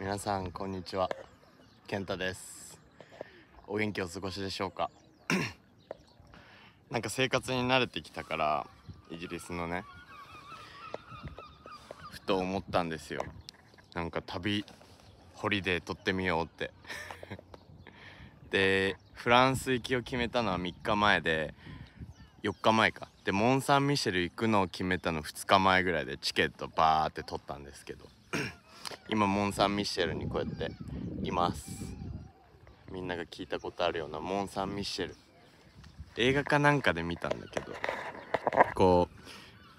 皆さんこんにちは健太ですお元気お過ごしでしょうか なんか生活に慣れてきたからイギリスのねふと思ったんですよなんか旅ホリデー撮ってみようって でフランス行きを決めたのは3日前で4日前かでモン・サン・ミシェル行くのを決めたの2日前ぐらいでチケットバーって取ったんですけど今モン・サン・ミシェルにこうやっていますみんなが聞いたことあるようなモン・サン・ミシェル映画かなんかで見たんだけどこ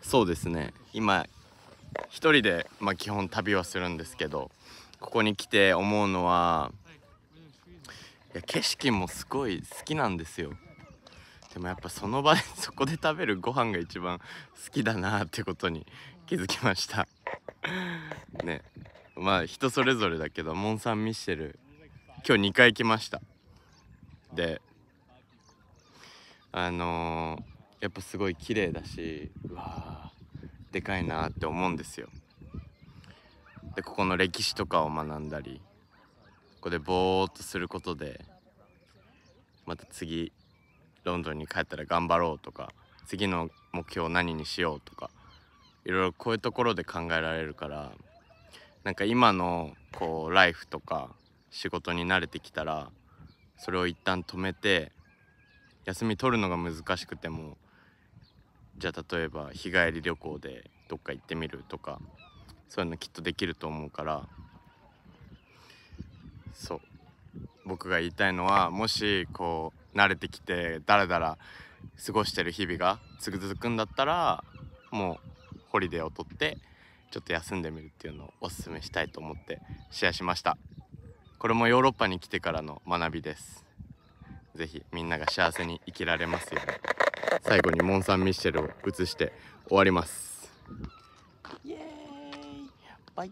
うそうですね今一人で、まあ、基本旅はするんですけどここに来て思うのはいや景色もすごい好きなんですよでもやっぱその場で そこで食べるご飯が一番好きだなってことに気づきましたねまあ人それぞれだけどモン・サン・ミッシェル今日2回来ましたであのー、やっぱすごい綺麗だしうわでかいなって思うんですよでここの歴史とかを学んだりここでぼーっとすることでまた次ロンドンに帰ったら頑張ろうとか次の目標を何にしようとかいろいろこういうところで考えられるからなんか今のこうライフとか仕事に慣れてきたらそれを一旦止めて休み取るのが難しくてもじゃあ例えば日帰り旅行でどっか行ってみるとかそういうのきっとできると思うからそう僕が言いたいのはもしこう慣れてきてだらだら過ごしてる日々が続くんだったらもうホリデーを取ってちょっと休んでみるっていうのをおすすめしたいと思ってシェアしましたこれもヨーロッパに来てからの学びです是非みんなが幸せに生きられますように最後にモン・サン・ミッシェルを映して終わりますイエーイバイ